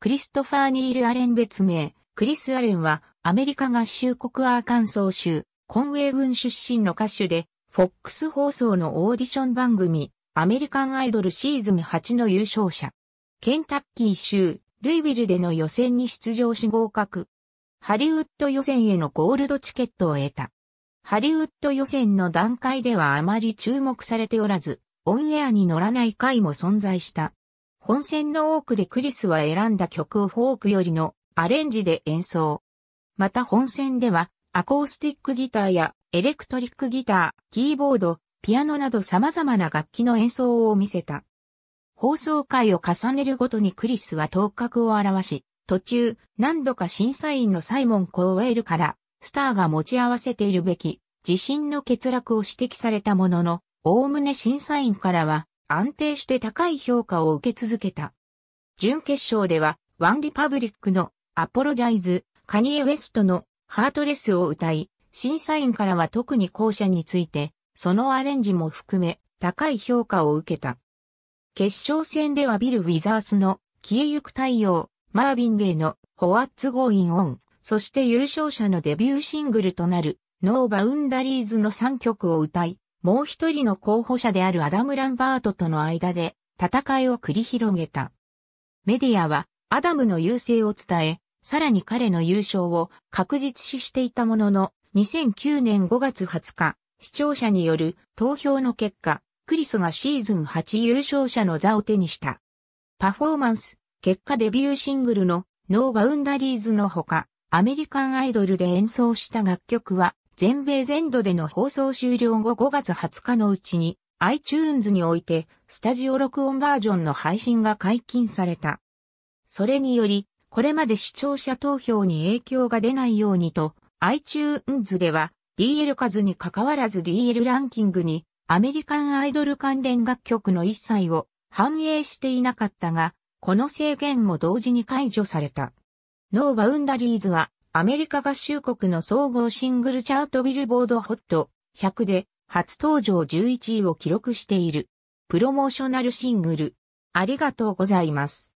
クリストファー・ニール・アレン別名、クリス・アレンは、アメリカ合衆国アーカンソー州、コンウェイ軍出身の歌手で、フォックス放送のオーディション番組、アメリカンアイドルシーズン8の優勝者。ケンタッキー州、ルイビルでの予選に出場し合格。ハリウッド予選へのゴールドチケットを得た。ハリウッド予選の段階ではあまり注目されておらず、オンエアに乗らない回も存在した。本戦の多くでクリスは選んだ曲をフォークよりのアレンジで演奏。また本戦では、アコースティックギターやエレクトリックギター、キーボード、ピアノなど様々な楽器の演奏を見せた。放送回を重ねるごとにクリスは頭角を表し、途中、何度か審査員のサイモン・コーウェルから、スターが持ち合わせているべき、自信の欠落を指摘されたものの、おおむね審査員からは、安定して高い評価を受け続けた。準決勝では、ワンリパブリックのアポロジャイズ、カニエ・ウェストのハートレスを歌い、審査員からは特に校舎について、そのアレンジも含め、高い評価を受けた。決勝戦ではビル・ウィザースの消えゆく太陽、マービン・ゲイの w ワッ t s Going On、そして優勝者のデビューシングルとなる No Boundaries の3曲を歌い、もう一人の候補者であるアダム・ランバートとの間で戦いを繰り広げた。メディアはアダムの優勢を伝え、さらに彼の優勝を確実視していたものの、2009年5月20日、視聴者による投票の結果、クリスがシーズン8優勝者の座を手にした。パフォーマンス、結果デビューシングルのノーバウンダリーズのほか、アメリカンアイドルで演奏した楽曲は全米全土での放送終了後5月20日のうちに iTunes においてスタジオ録音バージョンの配信が解禁された。それにより、これまで視聴者投票に影響が出ないようにと、iTunes では DL 数に関わらず DL ランキングにアメリカンアイドル関連楽曲の一切を反映していなかったが、この制限も同時に解除された。ノ u n d ン r i e s はアメリカ合衆国の総合シングルチャートビルボードホット100で初登場11位を記録している。プロモーショナルシングル。ありがとうございます。